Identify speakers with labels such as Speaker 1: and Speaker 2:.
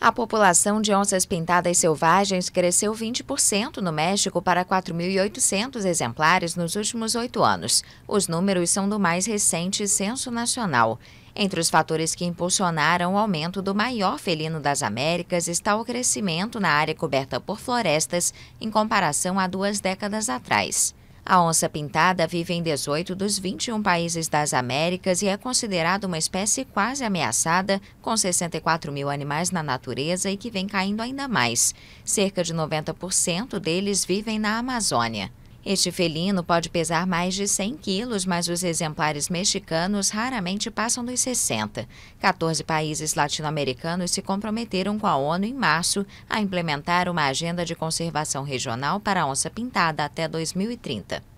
Speaker 1: A população de onças pintadas selvagens cresceu 20% no México para 4.800 exemplares nos últimos oito anos. Os números são do mais recente Censo Nacional. Entre os fatores que impulsionaram o aumento do maior felino das Américas está o crescimento na área coberta por florestas, em comparação a duas décadas atrás. A onça-pintada vive em 18 dos 21 países das Américas e é considerada uma espécie quase ameaçada, com 64 mil animais na natureza e que vem caindo ainda mais. Cerca de 90% deles vivem na Amazônia. Este felino pode pesar mais de 100 quilos, mas os exemplares mexicanos raramente passam dos 60. 14 países latino-americanos se comprometeram com a ONU em março a implementar uma agenda de conservação regional para a onça pintada até 2030.